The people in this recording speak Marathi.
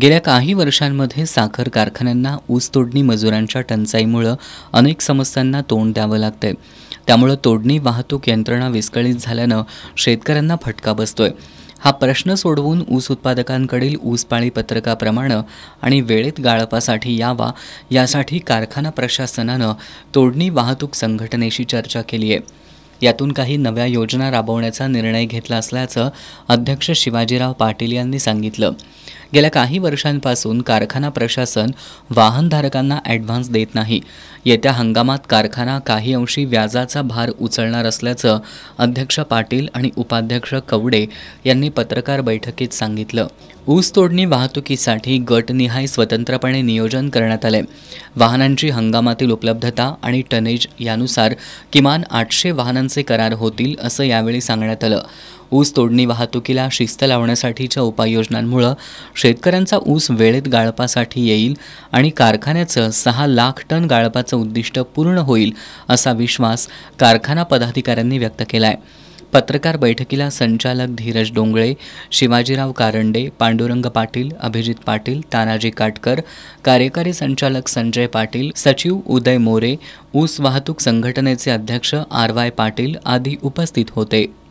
गेल्या काही वर्षांमध्ये साखर कारखान्यांना ऊस तोडणी मजुरांच्या टंचाईमुळं अनेक समस्यांना तोंड द्यावं लागतंय त्यामुळं तोडणी वाहतूक यंत्रणा विस्कळीत झाल्यानं शेतकऱ्यांना फटका बसतोय हा प्रश्न सोडवून ऊस उत्पादकांकडील ऊसपाळी पत्रकाप्रमाणे आणि वेळेत गाळपासाठी यावा यासाठी कारखाना प्रशासनानं तोडणी वाहतूक संघटनेशी चर्चा केली आहे यातून काही नव्या योजना राबवण्याचा निर्णय घेतला असल्याचं अध्यक्ष शिवाजीराव पाटील यांनी सांगितलं गेल्या काही वर्षांपासून कारखाना प्रशासन वाहनधारकांना ॲडव्हान्स देत नाही येत्या हंगामात कारखाना काही अंशी व्याजाचा भार उचलणार असल्याचं अध्यक्ष पाटील आणि उपाध्यक्ष कवडे यांनी पत्रकार बैठकीत सांगितलं ऊस तोडणी वाहतुकीसाठी गटनिहाय स्वतंत्रपणे नियोजन करण्यात आले वाहनांची हंगामातील उपलब्धता आणि टनेज यानुसार किमान आठशे वाहनांचे करार होतील असं यावेळी सांगण्यात आलं ऊस तोडणी वाहतुकीला शिस्त लावण्यासाठीच्या उपाययोजनांमुळं शेतकऱ्यांचा ऊस वेळेत गाळपासाठी येईल आणि कारखान्याचं सहा लाख टन गाळपाचं उद्दिष्ट पूर्ण होईल असा विश्वास कारखाना पदाधिकाऱ्यांनी व्यक्त केला आहे पत्रकार बैठकीला संचालक धीरज डोंगळे शिवाजीराव कारंडे पांडुरंग पाटील अभिजित पाटील तानाजी काटकर कार्यकारी संचालक संजय पाटील सचिव उदय मोरे ऊस वाहतूक संघटनेचे अध्यक्ष आर वाय पाटील आदी उपस्थित होते